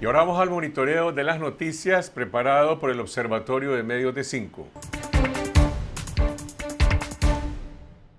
Y ahora vamos al monitoreo de las noticias preparado por el Observatorio de Medios de 5.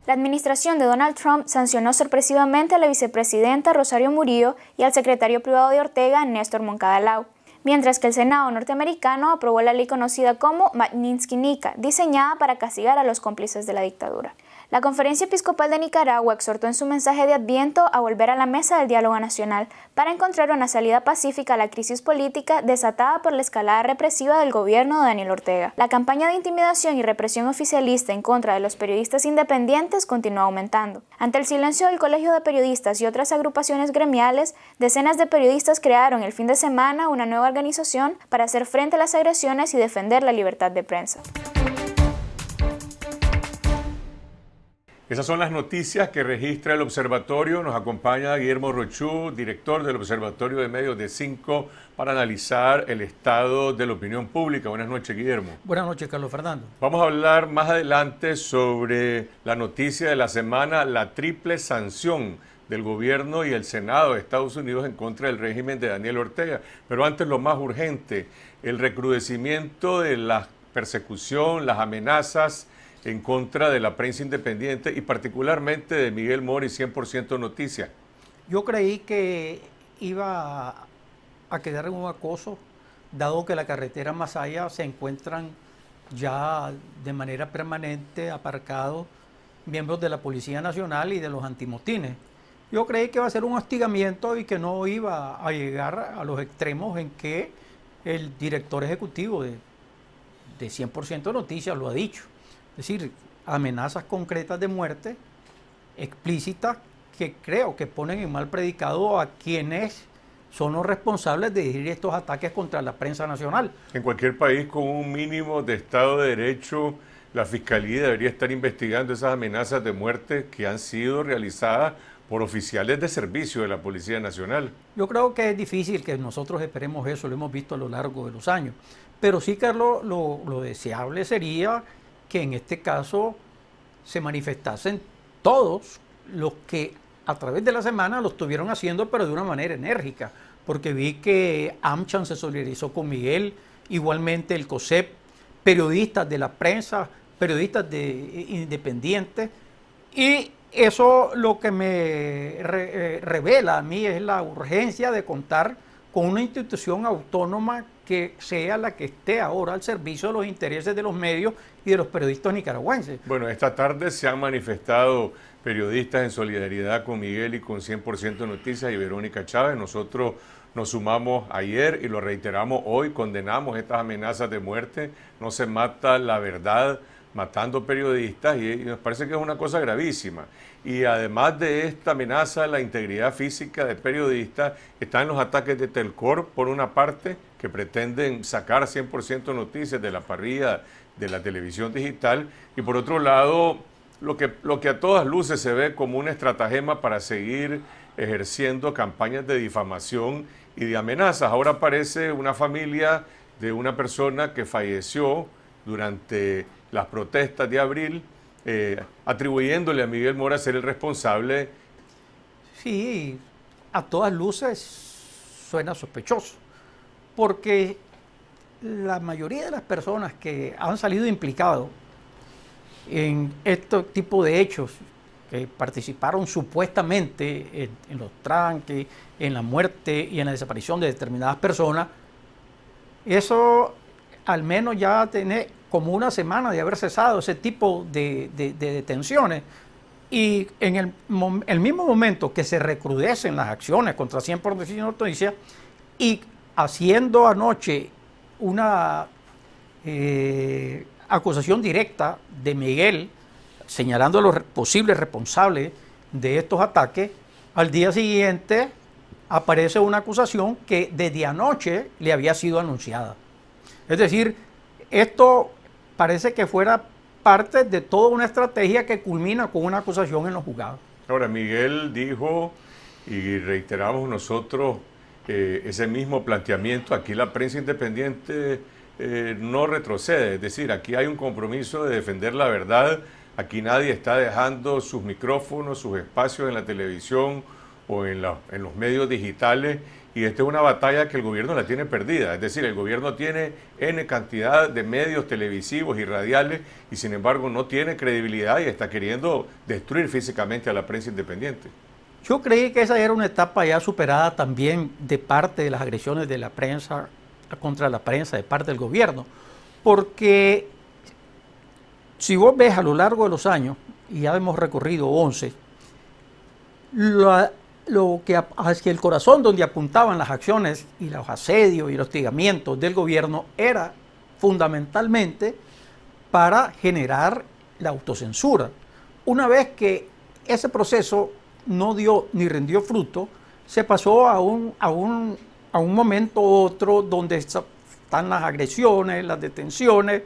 La administración de Donald Trump sancionó sorpresivamente a la vicepresidenta Rosario Murillo y al secretario privado de Ortega, Néstor Moncada Lau, mientras que el Senado norteamericano aprobó la ley conocida como Magnitsky-Nica, diseñada para castigar a los cómplices de la dictadura. La Conferencia Episcopal de Nicaragua exhortó en su mensaje de Adviento a volver a la mesa del diálogo nacional para encontrar una salida pacífica a la crisis política desatada por la escalada represiva del gobierno de Daniel Ortega. La campaña de intimidación y represión oficialista en contra de los periodistas independientes continúa aumentando. Ante el silencio del Colegio de Periodistas y otras agrupaciones gremiales, decenas de periodistas crearon el fin de semana una nueva organización para hacer frente a las agresiones y defender la libertad de prensa. Esas son las noticias que registra el observatorio. Nos acompaña Guillermo Rochú, director del Observatorio de Medios de Cinco, para analizar el estado de la opinión pública. Buenas noches, Guillermo. Buenas noches, Carlos Fernando. Vamos a hablar más adelante sobre la noticia de la semana, la triple sanción del gobierno y el Senado de Estados Unidos en contra del régimen de Daniel Ortega. Pero antes lo más urgente, el recrudecimiento de la persecución, las amenazas en contra de la prensa independiente y particularmente de Miguel Mori, 100% Noticias. Yo creí que iba a quedar en un acoso, dado que la carretera Masaya se encuentran ya de manera permanente aparcados miembros de la Policía Nacional y de los antimotines. Yo creí que iba a ser un hostigamiento y que no iba a llegar a los extremos en que el director ejecutivo de, de 100% Noticias lo ha dicho. Es decir, amenazas concretas de muerte, explícitas, que creo que ponen en mal predicado a quienes son los responsables de dirigir estos ataques contra la prensa nacional. En cualquier país con un mínimo de Estado de Derecho, la Fiscalía debería estar investigando esas amenazas de muerte que han sido realizadas por oficiales de servicio de la Policía Nacional. Yo creo que es difícil que nosotros esperemos eso, lo hemos visto a lo largo de los años. Pero sí, Carlos, lo, lo deseable sería que en este caso se manifestasen todos los que a través de la semana lo estuvieron haciendo, pero de una manera enérgica, porque vi que Amchan se solidarizó con Miguel, igualmente el COSEP, periodistas de la prensa, periodistas de eh, independientes, y eso lo que me eh, revela a mí es la urgencia de contar con una institución autónoma que sea la que esté ahora al servicio de los intereses de los medios y de los periodistas nicaragüenses. Bueno, esta tarde se han manifestado periodistas en solidaridad con Miguel y con 100% Noticias y Verónica Chávez. Nosotros nos sumamos ayer y lo reiteramos hoy, condenamos estas amenazas de muerte, no se mata la verdad matando periodistas y, nos parece que es una cosa gravísima. Y además de esta amenaza a la integridad física de periodistas, están los ataques de Telcor, por una parte, que pretenden sacar 100% noticias de la parrilla de la televisión digital, y por otro lado, lo que, lo que a todas luces se ve como un estratagema para seguir ejerciendo campañas de difamación y de amenazas. Ahora aparece una familia de una persona que falleció durante las protestas de abril, eh, atribuyéndole a Miguel Mora ser el responsable. Sí, a todas luces suena sospechoso, porque la mayoría de las personas que han salido implicados en este tipo de hechos, que participaron supuestamente en, en, los tranques, en la muerte y en la desaparición de determinadas personas, eso al menos ya tiene como una semana de haber cesado ese tipo de, detenciones. Y en el, mismo momento que se recrudecen las acciones contra 100 por decisión noticia y haciendo anoche una eh, acusación directa de Miguel, señalando a los posibles responsables de estos ataques, al día siguiente aparece una acusación que desde anoche le había sido anunciada. Es decir, esto parece que fuera parte de toda una estrategia que culmina con una acusación en los juzgados. Ahora, Miguel dijo, y reiteramos nosotros eh, ese mismo planteamiento, aquí la prensa independiente eh, no retrocede, es decir, aquí hay un compromiso de defender la verdad, aquí nadie está dejando sus micrófonos, sus espacios en la televisión o en los medios digitales y esta es una batalla que el gobierno la tiene perdida. Es decir, el gobierno tiene N cantidad de medios televisivos y radiales y sin embargo no tiene credibilidad y está queriendo destruir físicamente a la prensa independiente. Yo creí que esa era una etapa ya superada también de parte de las agresiones de la prensa contra la prensa, de parte del gobierno, porque si vos ves a lo largo de los años, y ya hemos recorrido 11, la, lo ah, que, el corazón donde apuntaban las acciones y los asedios y los hostigamientos del gobierno era fundamentalmente para generar la autocensura. Una vez que ese proceso no dio ni rindió fruto, se pasó a un, a a un momento u otro donde están las agresiones, las detenciones,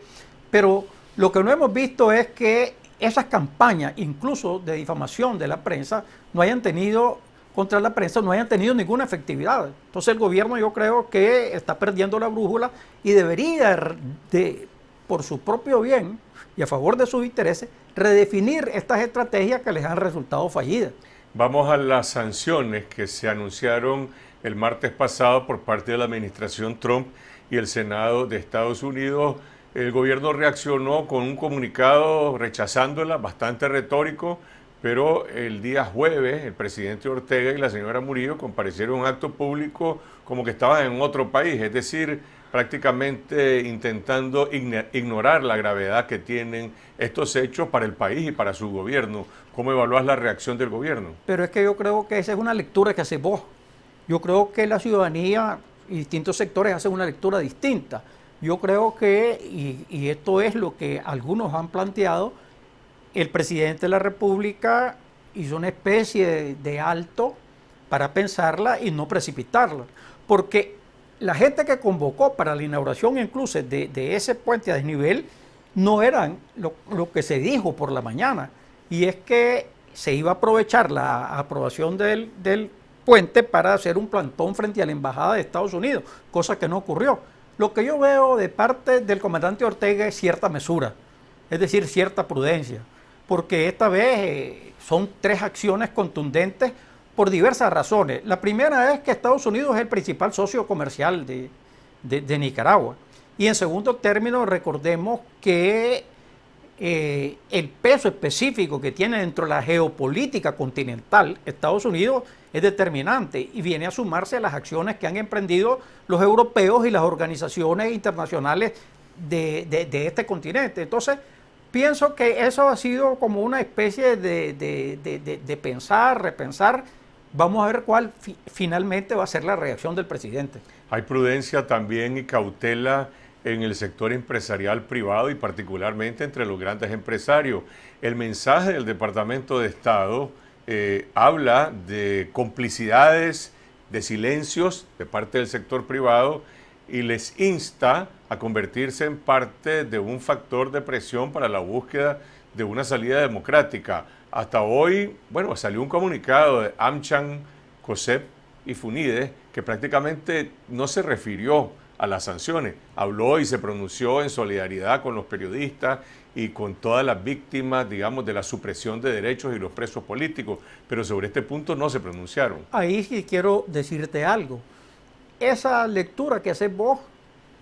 pero lo que no hemos visto es que esas campañas, incluso de difamación de la prensa, no hayan tenido contra la prensa no hayan tenido ninguna efectividad. Entonces el gobierno yo creo que está perdiendo la brújula y debería, de, por su propio bien y a favor de sus intereses, redefinir estas estrategias que les han resultado fallidas. Vamos a las sanciones que se anunciaron el martes pasado por parte de la administración Trump y el Senado de Estados Unidos. El gobierno reaccionó con un comunicado rechazándola, bastante retórico, pero el día jueves el presidente Ortega y la señora Murillo comparecieron en un acto público como que estaban en otro país, es decir, prácticamente intentando ignorar la gravedad que tienen estos hechos para el país y para su gobierno. ¿Cómo evalúas la reacción del gobierno? Pero es que yo creo que esa es una lectura que hace vos. Yo creo que la ciudadanía y distintos sectores hacen una lectura distinta. Yo creo que, y esto es lo que algunos han planteado, el presidente de la República hizo una especie de, alto para pensarla y no precipitarla, porque la gente que convocó para la inauguración incluso de, ese puente a desnivel no eran lo, que se dijo por la mañana, y es que se iba a aprovechar la aprobación del, del puente para hacer un plantón frente a la Embajada de Estados Unidos, cosa que no ocurrió. Lo que yo veo de parte del comandante Ortega es cierta mesura, es decir, cierta prudencia porque esta vez eh, son tres acciones contundentes por diversas razones. La primera es que Estados Unidos es el principal socio comercial de, Nicaragua. Y en segundo término, recordemos que eh, el peso específico que tiene dentro de la geopolítica continental Estados Unidos es determinante y viene a sumarse a las acciones que han emprendido los europeos y las organizaciones internacionales de este continente. Entonces, pienso que eso ha sido como una especie de, pensar, repensar. Vamos a ver cuál finalmente va a ser la reacción del presidente. Hay prudencia también y cautela en el sector empresarial privado y particularmente entre los grandes empresarios. El mensaje del Departamento de Estado eh, habla de complicidades, de silencios de parte del sector privado y les insta a convertirse en parte de un factor de presión para la búsqueda de una salida democrática. Hasta hoy, bueno, salió un comunicado de Amchan, COSEP y Funides que prácticamente no se refirió a las sanciones. Habló y se pronunció en solidaridad con los periodistas y con todas las víctimas, digamos, de la supresión de derechos y los presos políticos, pero sobre este punto no se pronunciaron. Ahí sí quiero decirte algo esa lectura que hace vos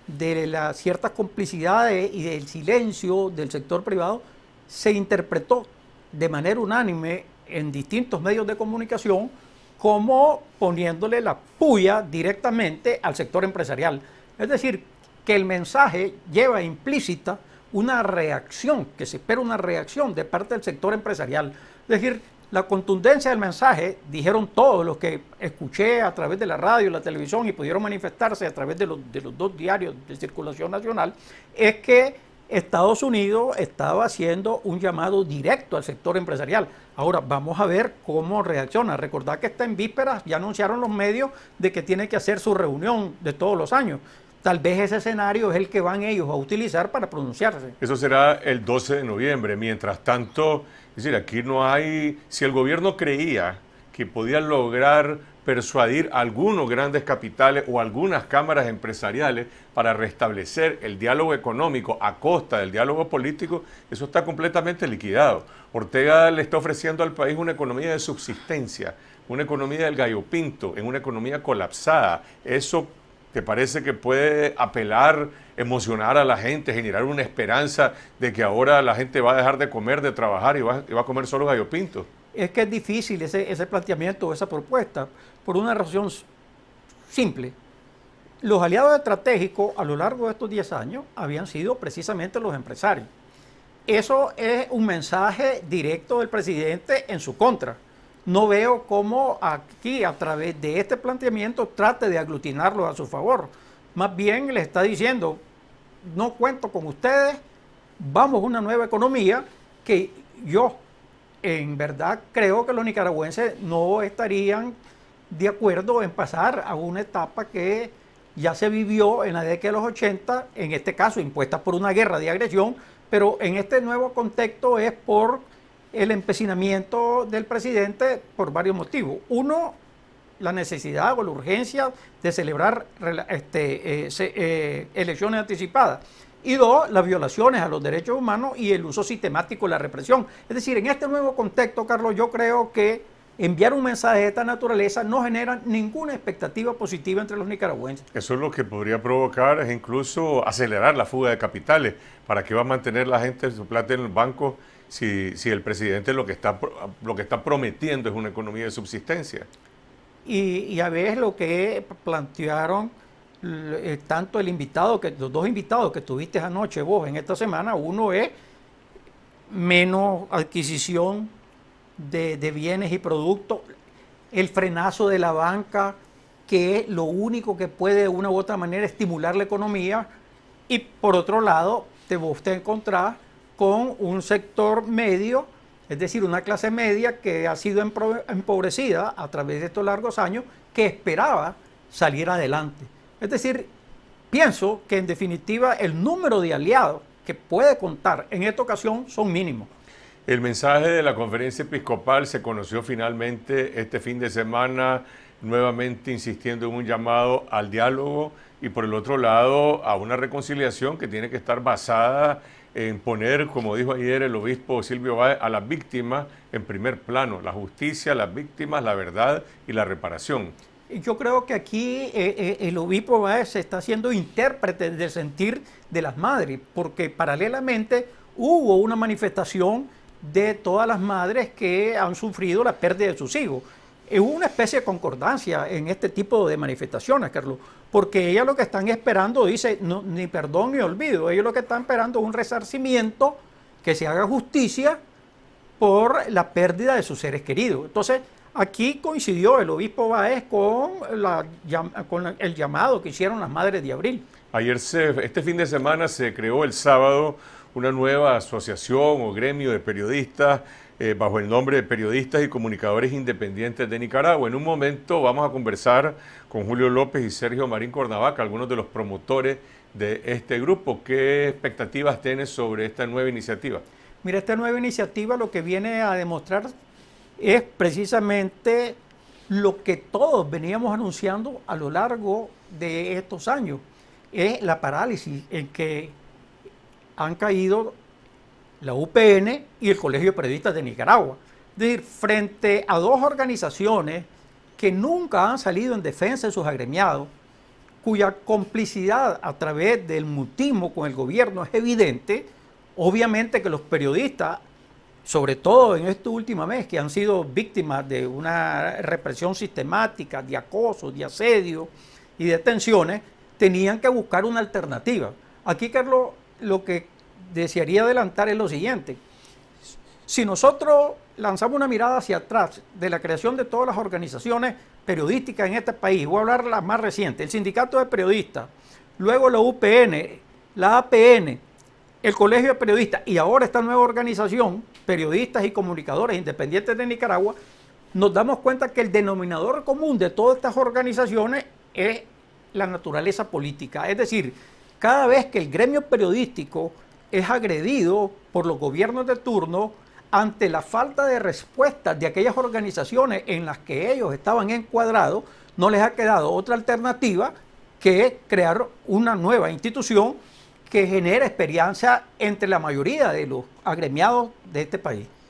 de las ciertas complicidades y del silencio del sector privado se interpretó de manera unánime en distintos medios de comunicación como poniéndole la puya directamente al sector empresarial. Es decir, que el mensaje lleva implícita una reacción, que se espera una reacción de parte del sector empresarial. Es decir, la contundencia del mensaje dijeron todos los que escuché a través de la radio, la televisión y pudieron manifestarse a través de los, dos diarios de circulación nacional, es que Estados Unidos estaba haciendo un llamado directo al sector empresarial. Ahora vamos a ver cómo reacciona. Recordad que está en vísperas, ya anunciaron los medios de que tiene que hacer su reunión de todos los años. Tal vez ese escenario es el que van ellos a utilizar para pronunciarse. Eso será el 12 de noviembre. Mientras tanto... Es decir, aquí no hay, si el gobierno creía que podía lograr persuadir a algunos grandes capitales o algunas cámaras empresariales para restablecer el diálogo económico a costa del diálogo político, eso está completamente liquidado. Ortega le está ofreciendo al país una economía de subsistencia, una economía del gallo pinto, en una economía colapsada. Eso ¿Te parece que puede apelar, emocionar a la gente, generar una esperanza de que ahora la gente va a dejar de comer, de trabajar y va, a comer solo gallo pinto? Es que es difícil ese, ese planteamiento, esa propuesta, por una razón simple. Los aliados estratégicos a lo largo de estos 10 años habían sido precisamente los empresarios. Eso es un mensaje directo del presidente en su contra no veo cómo aquí, a través de este planteamiento, trate de aglutinarlo a su favor. Más bien le está diciendo, no cuento con ustedes, vamos a una nueva economía que yo en verdad creo que los nicaragüenses no estarían de acuerdo en pasar a una etapa que ya se vivió en la década de los 80, en este caso impuesta por una guerra de agresión, pero en este nuevo contexto es por el empecinamiento del presidente por varios motivos. Uno, la necesidad o la urgencia de celebrar este, eh, eh, elecciones anticipadas. Y dos, las violaciones a los derechos humanos y el uso sistemático de la represión. Es decir, en este nuevo contexto, Carlos, yo creo que enviar un mensaje de esta naturaleza no genera ninguna expectativa positiva entre los nicaragüenses. Eso es lo que podría provocar, es incluso acelerar la fuga de capitales. ¿Para que va a mantener la gente su plata en el banco si, el presidente lo que, está, lo que está prometiendo es una economía de subsistencia. Y, a veces lo que plantearon eh, tanto el invitado, que los dos invitados que tuviste anoche vos en esta semana, uno es menos adquisición de, bienes y productos, el frenazo de la banca, que es lo único que puede de una u otra manera estimular la economía. Y por otro lado, te vos te encontrás con un sector medio, es decir, una clase media que ha sido empobrecida a través de estos largos años, que esperaba salir adelante. Es decir, pienso que en definitiva el número de aliados que puede contar en esta ocasión son mínimos. El mensaje de la conferencia episcopal se conoció finalmente este fin de semana, nuevamente insistiendo en un llamado al diálogo y por el otro lado a una reconciliación que tiene que estar basada en poner, como dijo ayer el obispo Silvio Báez, a las víctimas en primer plano, la justicia, las víctimas, la verdad y la reparación. Yo creo que aquí eh, eh, el obispo Báez se está haciendo intérprete del sentir de las madres, porque paralelamente hubo una manifestación de todas las madres que han sufrido la pérdida de sus hijos. Es una especie de concordancia en este tipo de manifestaciones, Carlos, porque ellas lo que están esperando, dice, no, ni perdón ni olvido, ellos lo que están esperando es un resarcimiento, que se haga justicia por la pérdida de sus seres queridos. Entonces, aquí coincidió el obispo Baez con, el llamado que hicieron las madres de abril. Ayer, se, este fin de semana, se creó el sábado una nueva asociación o gremio de periodistas eh, bajo el nombre de Periodistas y Comunicadores Independientes de Nicaragua. En un momento vamos a conversar con Julio López y Sergio Marín Cornavaca, algunos de los promotores de este grupo. ¿Qué expectativas tienes sobre esta nueva iniciativa? Mira, esta nueva iniciativa lo que viene a demostrar es precisamente lo que todos veníamos anunciando a lo largo de estos años, es la parálisis en que han caído la UPN y el Colegio de Periodistas de Nicaragua. Es decir, frente a dos organizaciones que nunca han salido en defensa de sus agremiados, cuya complicidad a través del mutismo con el gobierno es evidente, obviamente que los periodistas, sobre todo en este último mes, que han sido víctimas de una represión sistemática, de acoso, de asedio y de tensiones, tenían que buscar una alternativa. Aquí, Carlos, lo que desearía adelantar es lo siguiente. Si nosotros lanzamos una mirada hacia atrás de la creación de todas las organizaciones periodísticas en este país, voy a hablar las más recientes, el Sindicato de Periodistas, luego la UPN, la APN, el Colegio de Periodistas y ahora esta nueva organización, periodistas y comunicadores independientes de Nicaragua, nos damos cuenta que el denominador común de todas estas organizaciones es la naturaleza política. Es decir, cada vez que el gremio periodístico es agredido por los gobiernos de turno ante la falta de respuesta de aquellas organizaciones en las que ellos estaban encuadrados, no les ha quedado otra alternativa que crear una nueva institución que genere experiencia entre la mayoría de los agremiados de este país.